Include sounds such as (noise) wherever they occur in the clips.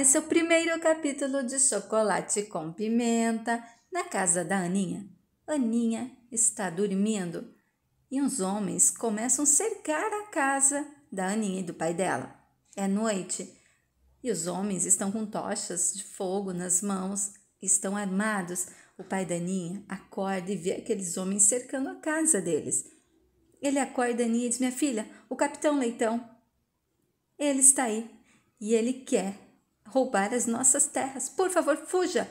esse é o primeiro capítulo de Chocolate com Pimenta na casa da Aninha. Aninha está dormindo e uns homens começam a cercar a casa da Aninha e do pai dela. É noite e os homens estão com tochas de fogo nas mãos, estão armados. O pai da Aninha acorda e vê aqueles homens cercando a casa deles. Ele acorda a Aninha e diz: Minha filha, o capitão Leitão, ele está aí e ele quer roubar as nossas terras. Por favor, fuja!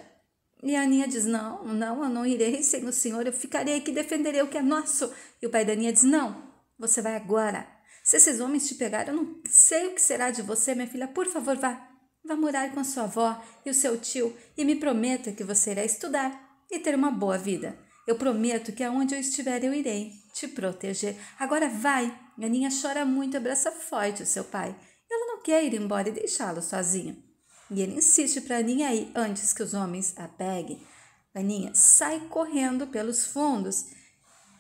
E a Aninha diz: Não, não, eu não irei sem o senhor, eu ficarei aqui, defenderei o que é nosso. E o pai da Aninha diz: Não, você vai agora. Se esses homens te pegarem, eu não sei o que será de você, minha filha. Por favor, vá. Vá morar com a sua avó e o seu tio e me prometa que você irá estudar e ter uma boa vida. Eu prometo que aonde eu estiver eu irei te proteger. Agora vai. Aninha chora muito, abraça forte o seu pai. Ela não quer ir embora e deixá-lo sozinho. E ele insiste para Aninha ir antes que os homens a peguem. Aninha sai correndo pelos fundos.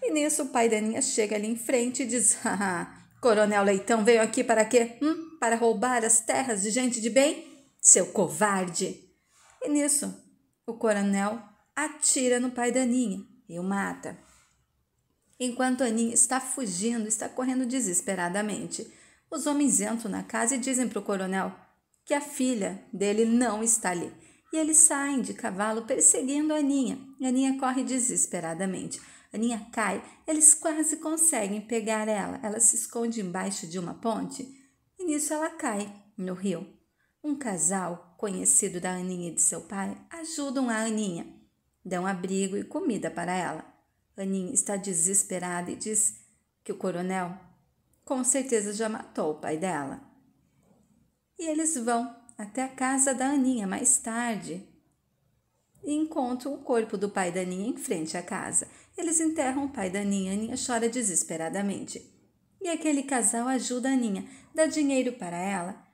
E nisso o pai da Aninha chega ali em frente e diz: Coronel Leitão veio aqui para quê? Hum, para roubar as terras de gente de bem? Seu covarde! E nisso o coronel atira no pai da Aninha e o mata. Enquanto Aninha está fugindo, está correndo desesperadamente. Os homens entram na casa e dizem para o coronel: que a filha dele não está ali. E eles saem de cavalo perseguindo a Aninha. E a Aninha corre desesperadamente. A Aninha cai, eles quase conseguem pegar ela. Ela se esconde embaixo de uma ponte e nisso ela cai no rio. Um casal conhecido da Aninha e de seu pai ajudam a Aninha, dão abrigo e comida para ela. Aninha está desesperada e diz que o coronel com certeza já matou o pai dela. E eles vão até a casa da Aninha mais tarde e encontram o corpo do pai da Aninha em frente à casa. Eles enterram o pai da Aninha. A Aninha chora desesperadamente. E aquele casal ajuda a Aninha, dá dinheiro para ela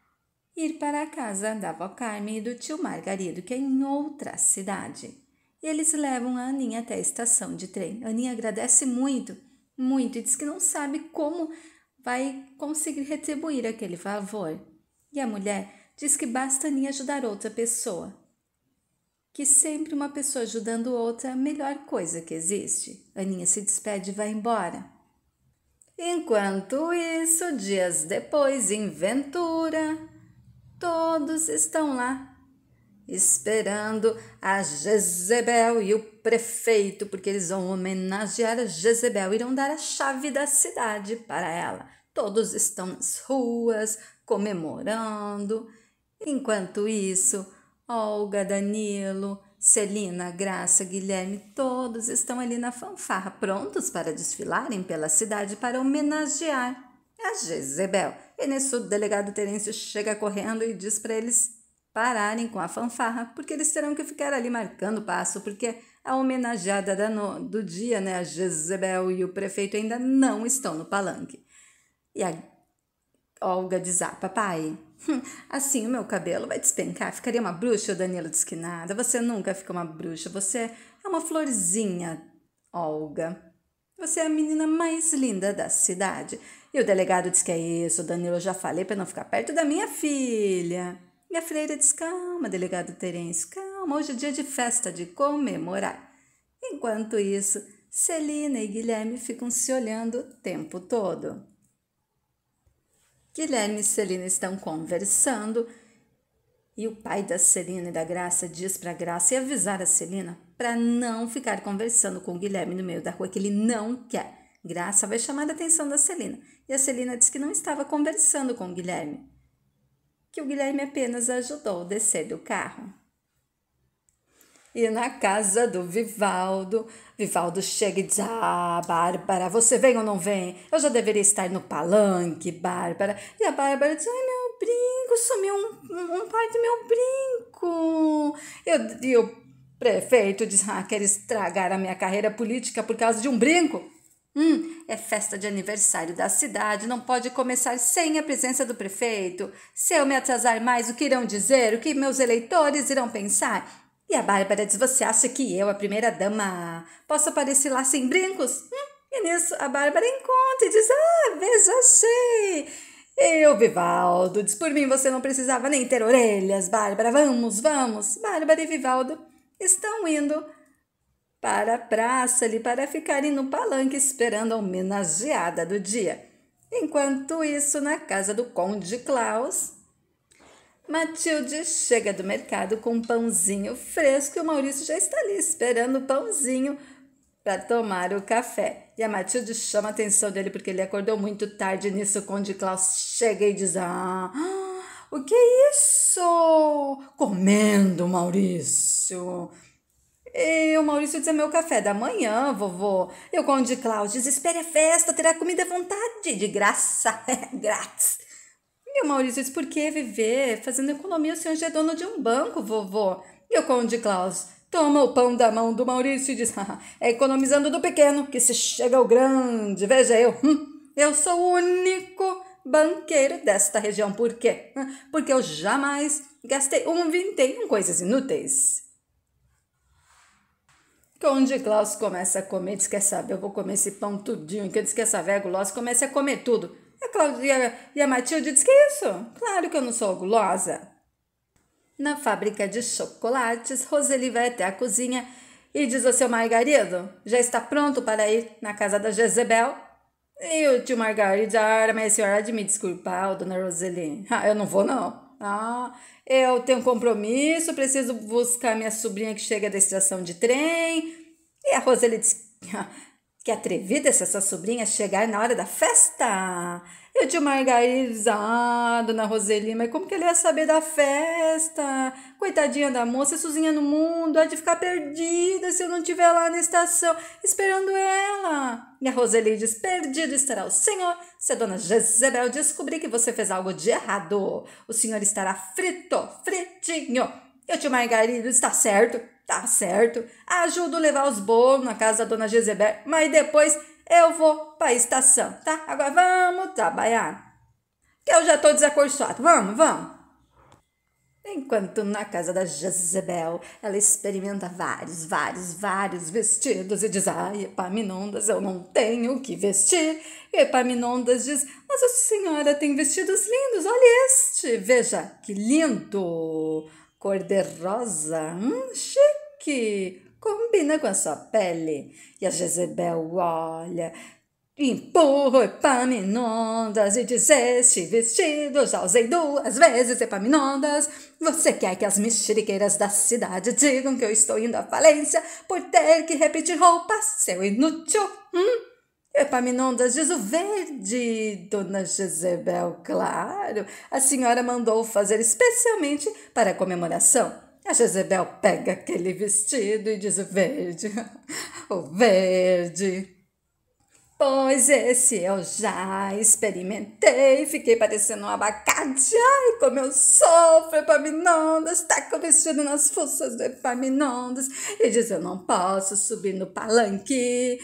ir para a casa da avó Carmen e do tio Margarido, que é em outra cidade. E eles levam a Aninha até a estação de trem. A Aninha agradece muito, muito, e diz que não sabe como vai conseguir retribuir aquele favor. E a mulher diz que basta nem ajudar outra pessoa. Que sempre uma pessoa ajudando outra é a melhor coisa que existe. Aninha se despede e vai embora. Enquanto isso, dias depois, em Ventura, todos estão lá, esperando a Jezebel e o prefeito, porque eles vão homenagear a Jezebel, irão dar a chave da cidade para ela. Todos estão nas ruas, comemorando. Enquanto isso, Olga, Danilo, Celina, Graça, Guilherme, todos estão ali na fanfarra, prontos para desfilarem pela cidade para homenagear a Jezebel. E nesse delegado Terêncio chega correndo e diz para eles pararem com a fanfarra, porque eles terão que ficar ali marcando passo, porque a homenageada do dia, né, a Jezebel e o prefeito ainda não estão no palanque. E a Olga diz: Ah, papai, hum, assim o meu cabelo vai despencar, ficaria uma bruxa. O Danilo diz que nada, você nunca fica uma bruxa, você é uma florzinha, Olga. Você é a menina mais linda da cidade. E o delegado diz que é isso, o Danilo já falei para não ficar perto da minha filha. E a freira diz: Calma, delegado Terêncio, calma, hoje é dia de festa, de comemorar. Enquanto isso, Celina e Guilherme ficam se olhando o tempo todo. Guilherme e Celina estão conversando e o pai da Celina e da Graça diz para a Graça e avisar a Celina para não ficar conversando com o Guilherme no meio da rua, que ele não quer. Graça vai chamar a atenção da Celina e a Celina diz que não estava conversando com o Guilherme, que o Guilherme apenas ajudou a descer do carro. E na casa do Vivaldo, Vivaldo chega e diz: Ah, Bárbara, você vem ou não vem? Eu já deveria estar no palanque, Bárbara. E a Bárbara diz: Ai, meu brinco, sumiu um, um par do meu brinco. E, e o prefeito diz: Ah, quer estragar a minha carreira política por causa de um brinco? Hum, é festa de aniversário da cidade, não pode começar sem a presença do prefeito. Se eu me atrasar mais, o que irão dizer? O que meus eleitores irão pensar? E a Bárbara diz: Você acha que eu, a primeira dama, posso aparecer lá sem brincos? Hum? E nisso a Bárbara encontra e diz: Ah, veja, achei! Eu, Vivaldo, diz por mim você não precisava nem ter orelhas, Bárbara, vamos, vamos! Bárbara e Vivaldo estão indo para a praça ali para ficarem no palanque esperando a homenageada do dia. Enquanto isso, na casa do Conde Klaus, Matilde chega do mercado com um pãozinho fresco e o Maurício já está ali esperando o pãozinho para tomar o café. E a Matilde chama a atenção dele porque ele acordou muito tarde. Nisso, o Conde Klaus chega e diz: Ah, o que é isso? Comendo, Maurício. E o Maurício diz: é meu café da manhã, vovô. E o Conde Klaus diz: espere a festa, terá comida à vontade, de graça, (laughs) é grátis. Meu Maurício, por que viver fazendo economia O senhor já é dono de um banco, vovô? E o Conde Klaus? Toma o pão da mão do Maurício e diz: é economizando do pequeno que se chega ao grande. Veja eu, hum, eu sou o único banqueiro desta região. Por quê? Porque eu jamais gastei um vintém em coisas inúteis. Conde Klaus começa a comer, diz: quer saber, eu vou comer esse pão tudinho. Que diz que essa velha gulosa a comer tudo. A Cláudia e a Matilde diz que é isso. Claro que eu não sou gulosa. Na fábrica de chocolates, Roseli vai até a cozinha e diz ao seu Margarido: Já está pronto para ir na casa da Jezebel? E o tio Margarido arma ah, e a senhora de me desculpar, ah, dona Roseli. Ah, eu não vou não. Ah, eu tenho um compromisso, preciso buscar minha sobrinha que chega da estação de trem. E a Roseli diz: que atrevida essa sua sobrinha chegar na hora da festa! Eu de margarizado na Roseli, mas como que ele ia saber da festa? Coitadinha da moça, sozinha no mundo, há de ficar perdida se eu não estiver lá na estação, esperando ela. E a Roseli diz, perdido estará o senhor se a dona Jezebel descobrir que você fez algo de errado. O senhor estará frito, fritinho. Eu de margarido, está certo, Tá certo, ajudo a levar os bolos na casa da dona Jezebel mas depois eu vou para a estação, tá? Agora vamos trabalhar. Que eu já tô desacorçoado. Vamos, vamos. Enquanto na casa da Jezebel ela experimenta vários, vários, vários vestidos e diz: Ai, Epaminondas, eu não tenho o que vestir. E Epaminondas diz: Mas a senhora tem vestidos lindos, olha este, veja que lindo cor de rosa, hum, chique, combina com a sua pele. E a Jezebel olha, empurra Epaminondas e diz: Este vestido já usei duas vezes, Epaminondas. Você quer que as mexeriqueiras da cidade digam que eu estou indo à falência por ter que repetir roupas, seu inútil? Hum? Epaminondas diz o verde, Dona Jezebel, claro. A senhora mandou fazer especialmente para a comemoração. A Jezebel pega aquele vestido e diz o verde, (laughs) o verde. Pois esse eu já experimentei, fiquei parecendo um abacate. Ai, como eu sofro, Epaminondas, com o vestido nas forças do Epaminondas e diz: Eu não posso subir no palanque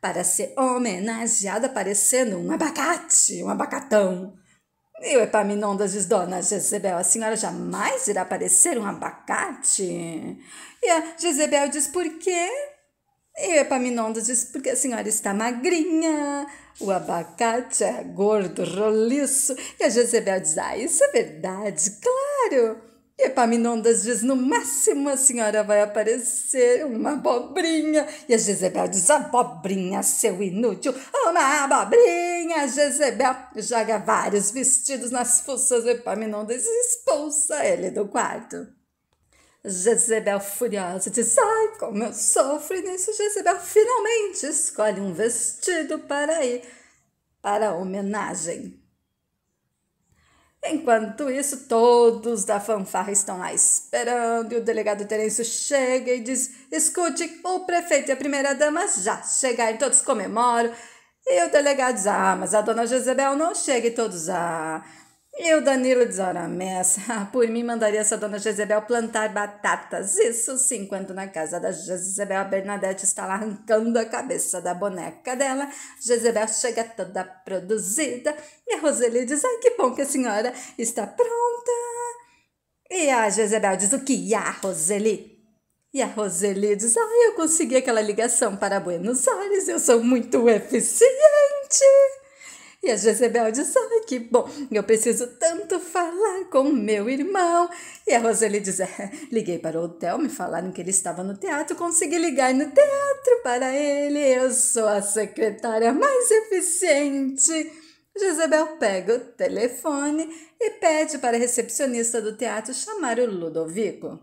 para ser homenageada parecendo um abacate, um abacatão. E o Epaminondas diz, dona Jezebel, a senhora jamais irá parecer um abacate. E a Jezebel diz, por quê? E o Epaminondas diz, porque a senhora está magrinha. O abacate é gordo, roliço. E a Jezebel diz, ah, isso é verdade, claro. Epaminondas diz: no máximo a senhora vai aparecer uma abobrinha. E a Jezebel diz: abobrinha, seu inútil, uma abobrinha. Jezebel é joga vários vestidos nas fuças do Epaminondas expulsa ele do quarto. Jezebel furiosa diz: Ai, como eu sofro! E nisso Jezebel finalmente escolhe um vestido para ir para a homenagem. Enquanto isso, todos da fanfarra estão lá esperando e o delegado Terêncio chega e diz: Escute, o prefeito e a primeira-dama já chegaram, todos comemoram. E o delegado diz: Ah, mas a dona Jezebel não chega e todos. Ah, eu, Danilo, diz, ora, messa, (laughs) por mim mandaria essa dona Jezebel plantar batatas. Isso sim, quando na casa da Jezebel a Bernadette está lá arrancando a cabeça da boneca dela. Jezebel chega toda produzida e a Roseli diz, ai, que bom que a senhora está pronta. E a Jezebel diz, o que há, Roseli? E a Roseli diz, ai, eu consegui aquela ligação para Buenos Aires, eu sou muito eficiente. E a Jezebel é diz: Ai, que bom, eu preciso tanto falar com meu irmão. E a Roseli diz: é, Liguei para o hotel, me falaram que ele estava no teatro, consegui ligar no teatro para ele. Eu sou a secretária mais eficiente. Jezebel pega o telefone e pede para a recepcionista do teatro chamar o Ludovico.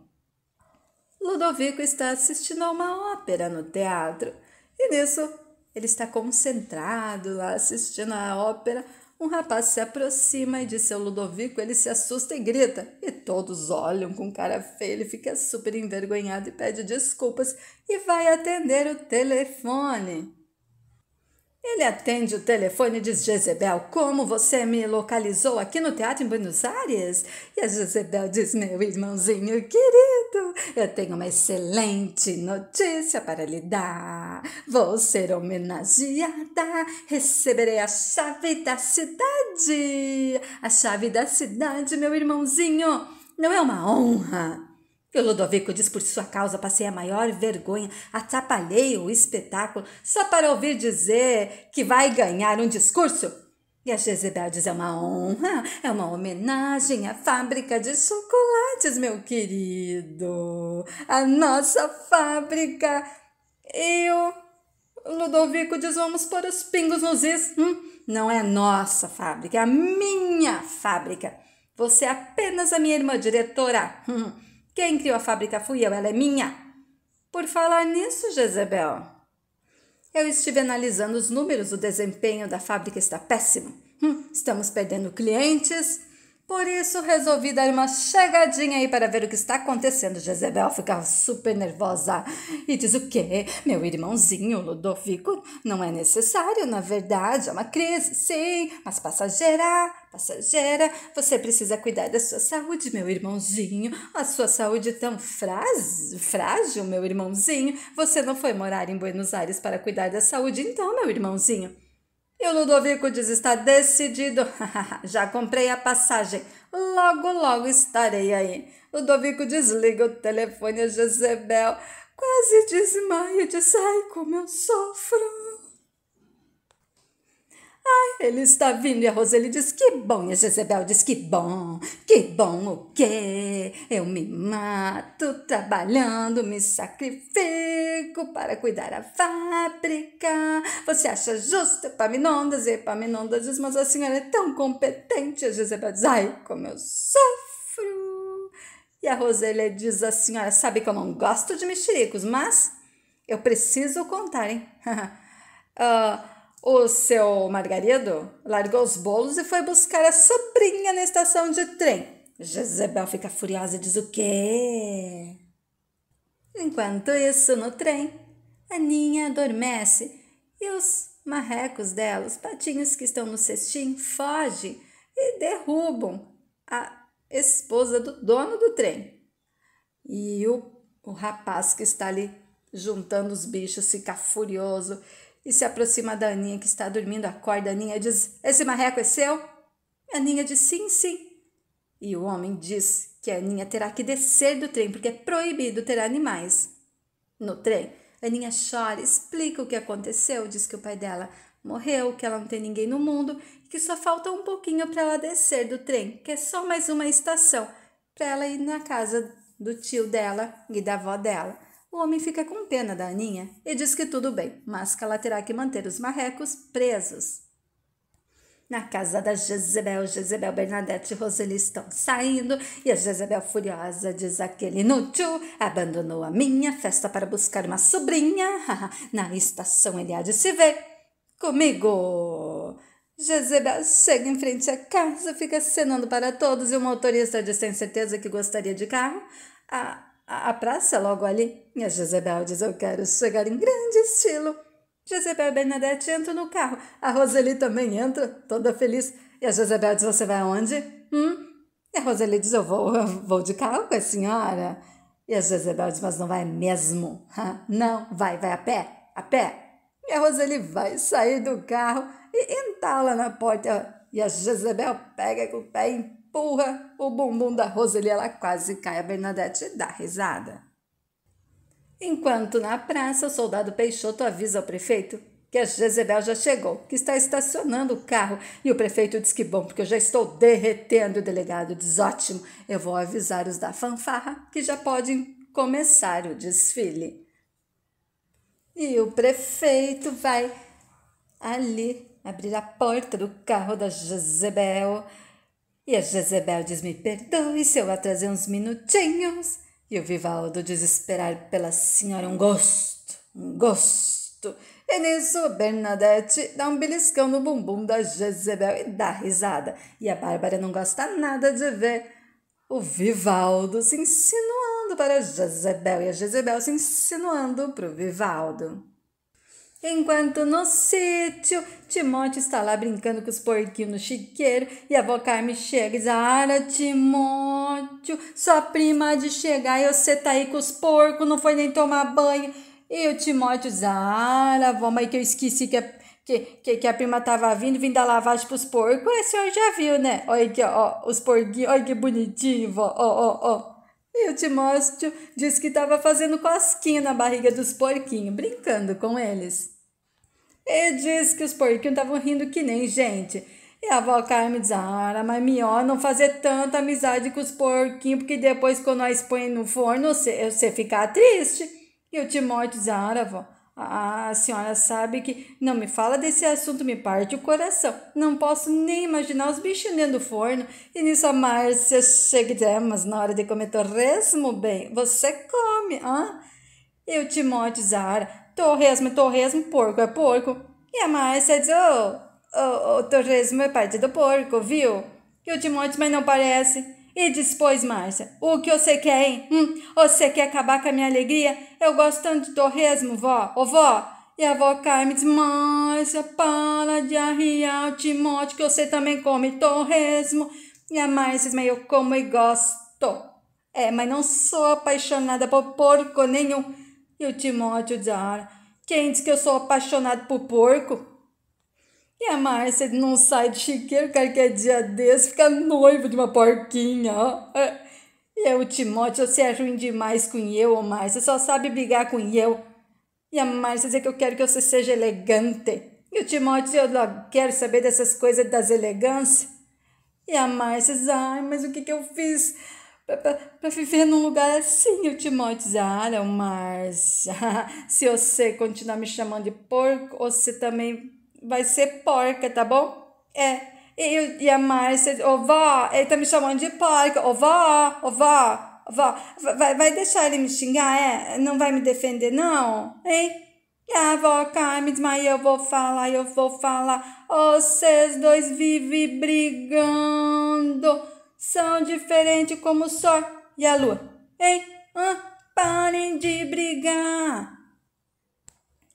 Ludovico está assistindo a uma ópera no teatro. E nisso, ele está concentrado lá assistindo a ópera. Um rapaz se aproxima e diz ao Ludovico, ele se assusta e grita. E todos olham com cara feia, ele fica super envergonhado e pede desculpas e vai atender o telefone. Ele atende o telefone e diz: Jezebel, como você me localizou aqui no teatro em Buenos Aires? E a Jezebel diz: Meu irmãozinho querido, eu tenho uma excelente notícia para lhe dar. Vou ser homenageada, receberei a chave da cidade. A chave da cidade, meu irmãozinho, não é uma honra? Eu, Ludovico, diz por sua causa, passei a maior vergonha, atrapalhei o espetáculo só para ouvir dizer que vai ganhar um discurso. E a Jezebel diz: é uma honra, é uma homenagem à fábrica de chocolates, meu querido. A nossa fábrica. Eu. Ludovico diz: vamos pôr os pingos nos is. Hum, não é nossa fábrica, é a minha fábrica. Você é apenas a minha irmã diretora. Hum. Quem criou a fábrica fui eu, ela é minha. Por falar nisso, Jezebel, eu estive analisando os números, o desempenho da fábrica está péssimo. Hum, estamos perdendo clientes, por isso, resolvi dar uma chegadinha aí para ver o que está acontecendo. Jezebel fica super nervosa e diz o quê? Meu irmãozinho Ludovico não é necessário, na verdade. É uma crise, sim, mas passageira, passageira. Você precisa cuidar da sua saúde, meu irmãozinho. A sua saúde tão frágil, meu irmãozinho. Você não foi morar em Buenos Aires para cuidar da saúde, então, meu irmãozinho. E o Ludovico diz: está decidido. (laughs) Já comprei a passagem. Logo, logo estarei aí. Ludovico desliga o telefone a Jezebel. Quase desmaio de ai como eu sofro. Ai, ele está vindo. E a Roseli diz: Que bom. E a Jezebel diz: Que bom, que bom o quê? Eu me mato trabalhando, me sacrifico para cuidar a fábrica. Você acha justo, Epaminondas? E Epaminondas diz: Mas a senhora é tão competente. E a Jezebel diz: Ai, como eu sofro. E a Roseli diz a senhora sabe que eu não gosto de mexericos, mas eu preciso contar, hein? uh, (laughs) O seu Margarido largou os bolos e foi buscar a sobrinha na estação de trem. Jezebel fica furiosa e diz o quê? Enquanto isso, no trem, a ninha adormece e os marrecos dela, os patinhos que estão no cestim, fogem e derrubam a esposa do dono do trem. E o, o rapaz que está ali juntando os bichos fica furioso e se aproxima da Aninha que está dormindo. Acorda, Aninha diz: Esse marreco é seu? a Aninha diz: Sim, sim. E o homem diz que a Aninha terá que descer do trem porque é proibido ter animais. No trem, a Aninha chora, explica o que aconteceu, diz que o pai dela morreu, que ela não tem ninguém no mundo e que só falta um pouquinho para ela descer do trem, que é só mais uma estação para ela ir na casa do tio dela e da avó dela. O homem fica com pena da Aninha e diz que tudo bem, mas que ela terá que manter os marrecos presos. Na casa da Jezebel, Jezebel, Bernadette e Roseli estão saindo e a Jezebel furiosa diz aquele inútil abandonou a minha festa para buscar uma sobrinha. (laughs) Na estação ele há de se ver comigo. Jezebel chega em frente à casa, fica acenando para todos e o motorista diz tem certeza que gostaria de carro. Ah. A praça logo ali. E a Jezebel diz: Eu quero chegar em grande estilo. Jezebel e Bernadette entram no carro. A Roseli também entra, toda feliz. E a Jezebel diz: Você vai aonde? Hum? E a Roseli diz: Eu vou, eu vou de carro com a senhora. E a Jezebel diz: Mas não vai mesmo? Não, vai, vai a pé, a pé. E a Roseli vai sair do carro e entala na porta. E a Jezebel pega com o pé em empurra o bumbum da Roseli, ela quase cai. A Bernadette dá risada. Enquanto na praça, o soldado Peixoto avisa ao prefeito que a Jezebel já chegou, que está estacionando o carro. E o prefeito diz que bom, porque eu já estou derretendo. O delegado diz: ótimo, eu vou avisar os da fanfarra que já podem começar o desfile. E o prefeito vai ali abrir a porta do carro da Jezebel. E a Jezebel diz: Me perdoe se eu atrasei uns minutinhos. E o Vivaldo diz: Esperar pela senhora um gosto, um gosto. E nisso, Bernadette dá um beliscão no bumbum da Jezebel e dá risada. E a Bárbara não gosta nada de ver o Vivaldo se insinuando para a Jezebel e a Jezebel se insinuando para o Vivaldo. Enquanto no sítio, Timóteo está lá brincando com os porquinhos no chiqueiro e a avó Carme chega e diz: Ara, Timóteo, sua prima de chegar e você tá aí com os porcos, não foi nem tomar banho. E o Timóteo diz: Ara, avó, mas que eu esqueci que a, que, que, que a prima tava vindo, vim dar lavagem pros porcos. é o senhor já viu, né? Olha aqui, ó, ó os porquinhos, olha que bonitinho, vó, ó, ó, ó. E o Timóteo disse que estava fazendo cosquinha na barriga dos porquinhos, brincando com eles. E disse que os porquinhos estavam rindo que nem gente. E a avó Carmen diz: Ah, mas melhor não fazer tanta amizade com os porquinhos, porque depois, quando nós põe no forno, você fica triste. E o Timóteo diz: Ah, avó, a senhora sabe que não me fala desse assunto, me parte o coração. Não posso nem imaginar os bichinhos dentro do forno. E nisso a Márcia chega é, mas na hora de comer torresmo, bem, você come, ah? E o Timóteo Zara, Torresmo é torresmo, porco é porco. E a Márcia diz: Ô, oh, oh, torresmo é parte do porco, viu? E o Timóteo, mas não parece. E depois, Márcia, o que você quer, hein? Hum, você quer acabar com a minha alegria? Eu gosto tanto de torresmo, vó. Ô, vó. E a vó Carmen diz, Márcia, para de arriar o Timóteo, que você também come torresmo. E a Márcia diz, mas eu como e gosto. É, mas não sou apaixonada por porco nenhum. E o Timóteo diz: ah, quem diz que eu sou apaixonado por porco? E a Márcia não sai de chiqueiro, que é dia desse fica noivo de uma porquinha, ó. E é o Timóteo, você é ruim demais com eu, Márcia, só sabe brigar com eu. E a Márcia diz que eu quero que você seja elegante. E o Timóteo, eu quero saber dessas coisas das elegâncias. E a Márcia diz, ai, mas o que, que eu fiz? para viver num lugar assim, eu te o mas (laughs) se você continuar me chamando de porco, você também vai ser porca, tá bom? É. Eu e a Márcia, ô vó, ele tá me chamando de porca, ô vó, ô vó, ô vó, vai, vai deixar ele me xingar, é? Não vai me defender, não? Hein? E a avó Carmes, mas eu vou falar, eu vou falar, vocês dois vivem brigando são diferentes como o sol e a lua. Ei, ah, parem de brigar.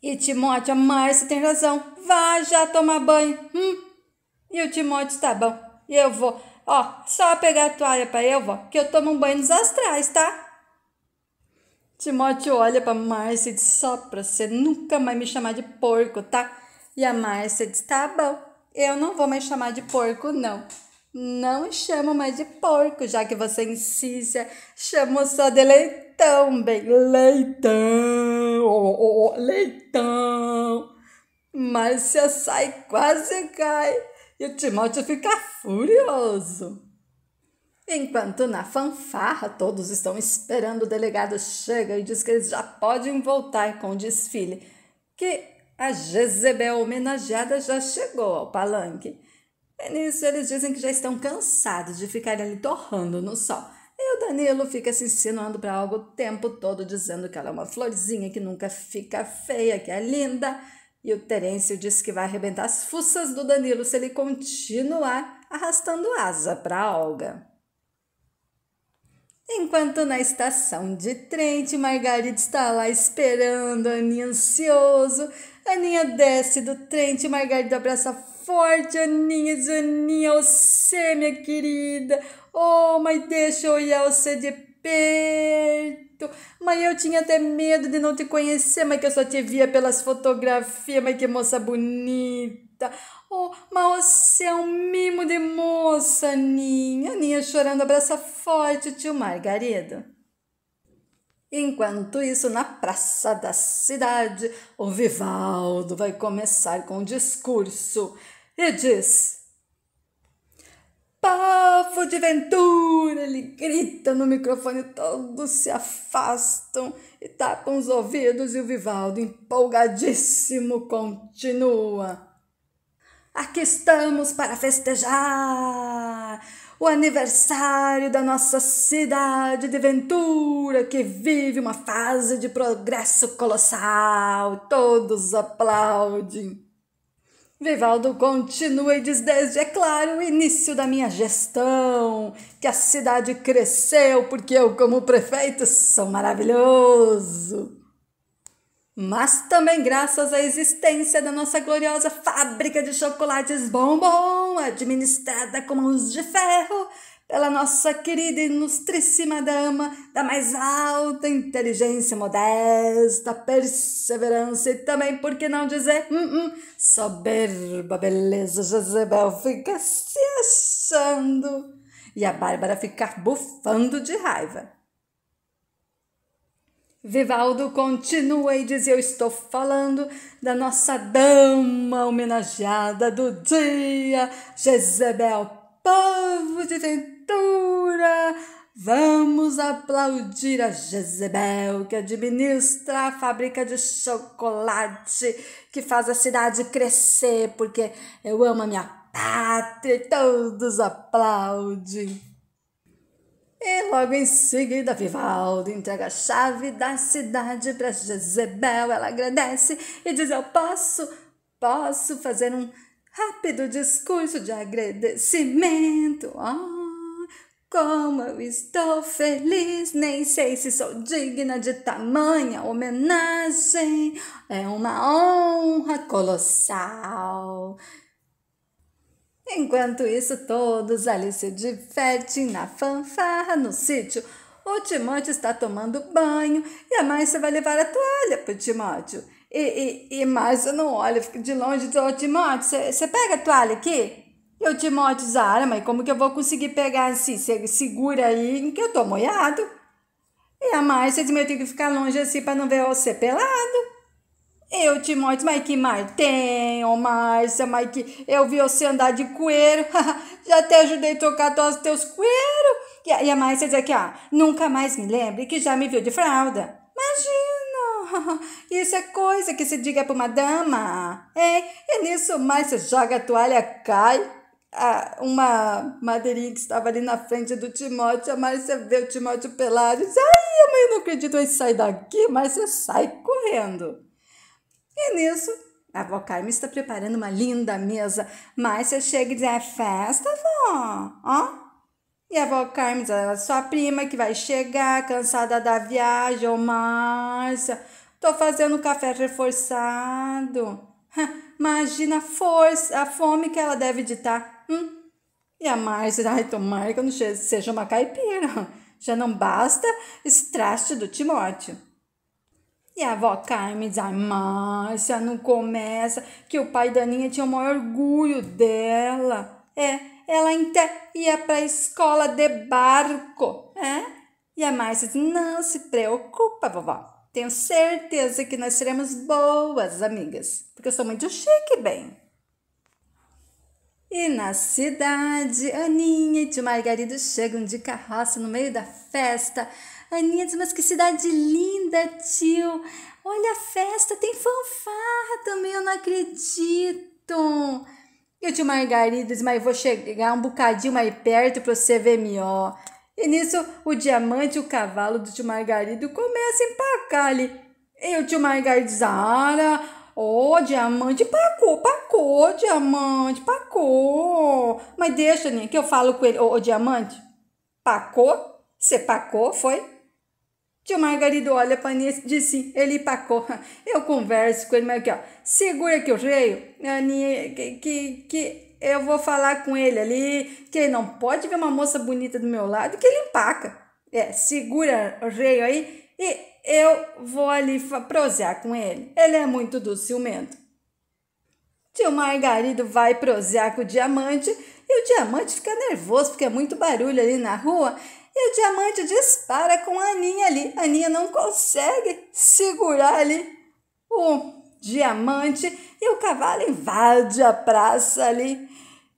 E Timóteo, mas você tem razão. Vá já tomar banho. Hum. E o Timóteo está bom. Eu vou. Ó, só pegar a toalha para eu, vó, que eu tomo um banho nos astrais, tá? Timóteo olha para Márcia e diz: só para você nunca mais me chamar de porco, tá? E a Márcia diz: tá bom, eu não vou mais chamar de porco, não. Não chamo mais de porco, já que você insiste. Chamo só de leitão, bem. Leitão, oh, oh, leitão. Márcia sai, quase cai. E o Timóteo fica furioso. Enquanto na fanfarra todos estão esperando o delegado chega e diz que eles já podem voltar com o desfile, que a Jezebel homenageada já chegou ao palanque. É nisso eles dizem que já estão cansados de ficar ali torrando no sol. E o Danilo fica se insinuando para algo o tempo todo, dizendo que ela é uma florzinha que nunca fica feia, que é linda. E o Terêncio diz que vai arrebentar as fuças do Danilo se ele continuar arrastando asa para Olga. Enquanto na estação de trem, Margarida está lá esperando, Aninha ansioso. Aninha desce do trem, Margarida abraça forte, Aninha, Aninha, você, minha querida. Oh, mas deixa eu olhar você de perto. Mãe, eu tinha até medo de não te conhecer, mas que eu só te via pelas fotografias, mas que moça bonita. Oh, mas você é um mimo de moça, Aninha. Aninha chorando, abraça forte o tio Margaredo. Enquanto isso, na praça da cidade, o Vivaldo vai começar com um discurso e diz: Povo de ventura! Ele grita no microfone, todos se afastam e tapam os ouvidos, e o Vivaldo, empolgadíssimo, continua. Aqui estamos para festejar o aniversário da nossa cidade de Ventura, que vive uma fase de progresso colossal. Todos aplaudem. Vivaldo continua e diz: desde, é claro, o início da minha gestão, que a cidade cresceu porque eu, como prefeito, sou maravilhoso. Mas também graças à existência da nossa gloriosa fábrica de chocolates bombom, administrada com mãos de ferro, pela nossa querida e ilustríssima dama da mais alta inteligência modesta, perseverança e também, por que não dizer, hum, hum, soberba beleza, Jezebel fica se achando e a Bárbara fica bufando de raiva. Vivaldo continua e diz: Eu estou falando da nossa dama homenageada do dia, Jezebel, povo de Vamos aplaudir a Jezebel, que administra a fábrica de chocolate, que faz a cidade crescer, porque eu amo a minha pátria e todos aplaudem. E logo em seguida, Vivaldo entrega a chave da cidade para Jezebel. Ela agradece e diz: Eu posso, posso fazer um rápido discurso de agradecimento. Oh como eu estou feliz, nem sei se sou digna de tamanha homenagem. É uma honra colossal. Enquanto isso, todos ali se divertem na fanfarra no sítio. O Timóteo está tomando banho e a Márcia vai levar a toalha para o Timóteo. E, e, e Márcia não olha, fica de longe e diz: Ô Timóteo, você pega a toalha aqui? Eu te mostro Zara, mas como que eu vou conseguir pegar assim? segura aí que eu tô molhado. E a Márcia diz, mas eu tenho que ficar longe assim para não ver você pelado. Eu, mostro, mas que mais tem, ô Márcia, mas que eu vi você andar de coelho, (laughs) já te ajudei a trocar todos os teus coelhos. E, e a Márcia diz aqui, ó, nunca mais me lembre que já me viu de fralda. Imagina, (laughs) isso é coisa que se diga para uma dama, hein? E nisso Márcia joga a toalha, cai a, uma madeirinha que estava ali na frente do Timóteo, a Márcia vê o Timóteo pelado e diz, ai, mãe, não acredito, aí sai daqui, Márcia sai correndo. E nisso, a avó Carmen está preparando uma linda mesa. Márcia chega e diz, é festa, vó? Ó. E a avó Carmen diz, é a sua prima que vai chegar, cansada da viagem, ô Márcia, tô fazendo café reforçado. (laughs) Imagina a força, a fome que ela deve estar tá. Hum. E a Márcia, ai, tomara que eu não seja uma caipira. Já não basta esse traste do Timóteo. E a avó Carmen diz, ai, Márcia, não começa, que o pai da Aninha tinha o maior orgulho dela. É, ela até ia para a escola de barco, é? E a Márcia diz, não se preocupa, vovó. Tenho certeza que nós seremos boas amigas, porque eu sou muito chique, bem. E na cidade, Aninha e tio Margarido chegam de carroça no meio da festa. Aninha diz: Mas que cidade linda, tio! Olha a festa, tem fanfarra também, eu não acredito! E o tio Margarido diz: Mas vou chegar um bocadinho mais perto para você ver melhor. E nisso, o diamante e o cavalo do tio Margarido começam a empacar ali. E o tio Margarido diz: Ara, ô oh, diamante, pacou, pacou Pacô, diamante, pacô. Mas deixa, Aninha, que eu falo com ele. Ô, ô diamante, pacô? Você pacou, foi? Tio Margarido olha para Aninha e diz sim, ele pacou. (laughs) Eu converso com ele, mas aqui, ó. Segura que o reio, Aninha, né, que, que, que eu vou falar com ele ali, que ele não pode ver uma moça bonita do meu lado, que ele empaca. É, segura o reio aí e eu vou ali prossear com ele. Ele é muito do ciumento. Tio Margarido vai prosear com o diamante e o diamante fica nervoso porque é muito barulho ali na rua. E o diamante dispara com a Aninha ali. A Aninha não consegue segurar ali o diamante e o cavalo invade a praça ali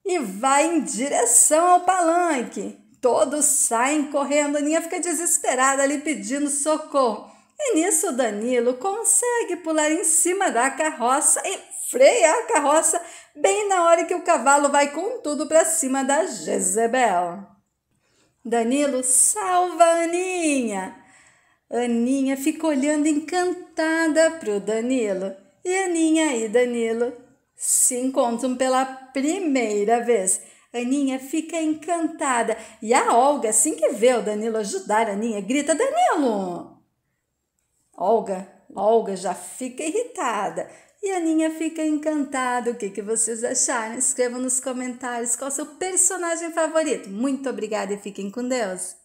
e vai em direção ao palanque. Todos saem correndo, a Aninha fica desesperada ali pedindo socorro. E nisso o Danilo consegue pular em cima da carroça e freia a carroça bem na hora que o cavalo vai com tudo para cima da Jezebel. Danilo salva a Aninha. Aninha fica olhando encantada para o Danilo. E Aninha e Danilo se encontram pela primeira vez. Aninha fica encantada e a Olga, assim que vê o Danilo ajudar a Aninha, grita: Danilo! Olga, Olga já fica irritada. E a ninha fica encantada. O que, que vocês acharam? Escrevam nos comentários qual é o seu personagem favorito. Muito obrigada e fiquem com Deus!